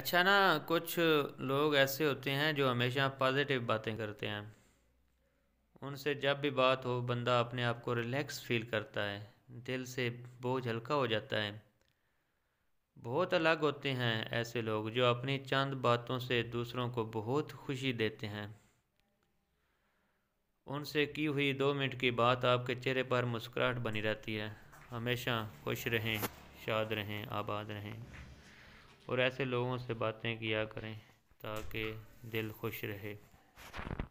अच्छा ना कुछ लोग ऐसे होते हैं जो हमेशा पॉजिटिव बातें करते हैं उनसे जब भी बात हो बंदा अपने आप को रिलैक्स फील करता है दिल से बोझ हल्का हो जाता है बहुत अलग होते हैं ऐसे लोग जो अपनी चंद बातों से दूसरों को बहुत खुशी देते हैं उनसे की हुई दो मिनट की बात आपके चेहरे पर मुस्कुराहट बनी रहती है हमेशा खुश रहें शाद रहें आबाद रहें और ऐसे लोगों से बातें किया करें ताकि दिल खुश रहे